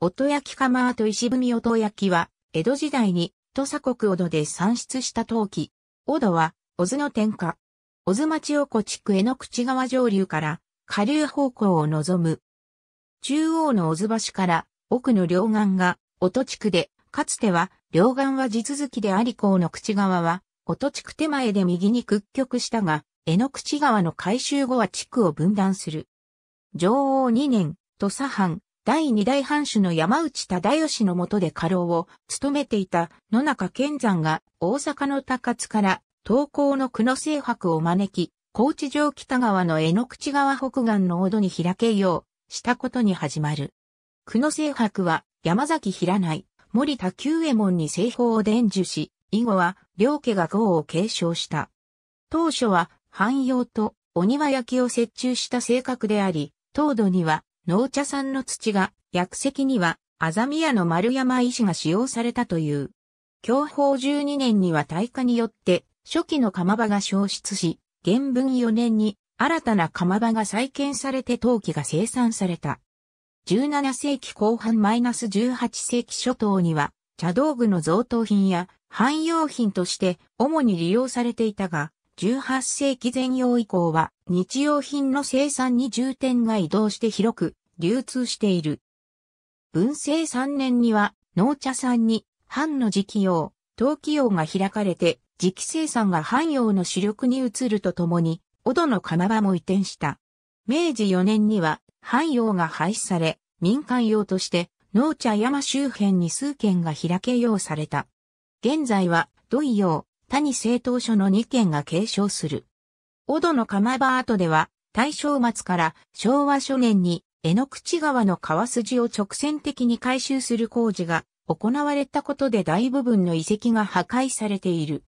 音焼き釜と石踏み音焼きは、江戸時代に、土佐国小戸で産出した陶器。小戸は、小津の天下。小津町横地区江の口川上流から、下流方向を望む。中央の小津橋から、奥の両岸が、音地区で、かつては、両岸は地続きであり港の口川は、音地区手前で右に屈曲したが、江ノ口川の改修後は地区を分断する。上王2年、土佐藩、第二代藩主の山内忠義の下で家老を務めていた野中健山が大阪の高津から東高の久野政白を招き、高知城北川の江の口川北岸の大に開けようしたことに始まる。久野政白は山崎平内、森田久右衛門に製法を伝授し、以後は両家が豪を継承した。当初は汎用とお庭焼きを折衷した性格であり、東土には農茶産の土が、薬石には、アザミヤの丸山石が使用されたという。享保12年には大火によって、初期の釜場が消失し、元文4年に、新たな釜場が再建されて陶器が生産された。17世紀後半 -18 世紀初頭には、茶道具の贈答品や汎用品として主に利用されていたが、18世紀前用以降は日用品の生産に重点が移動して広く流通している。文政3年には農茶さんに藩の時期用、陶器用が開かれて、時期生産が藩用の主力に移るとともに、おどの釜場も移転した。明治4年には藩用が廃止され、民間用として農茶山周辺に数軒が開けようされた。現在は土井用、谷製陶所の2軒が継承する。おどの釜場跡では大正末から昭和初年に江ノ口川の川筋を直線的に回収する工事が行われたことで大部分の遺跡が破壊されている。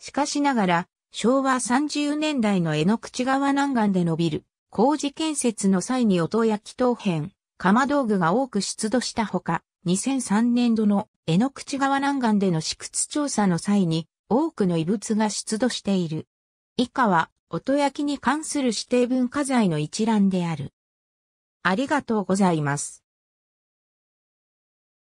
しかしながら、昭和30年代の江ノ口川南岸で伸びる工事建設の際に音焼き等編、釜道具が多く出土したほか、2003年度の江ノ口川南岸での私屈調査の際に多くの遺物が出土している。以下は音焼きに関する指定文化財の一覧である。ありがとうございます。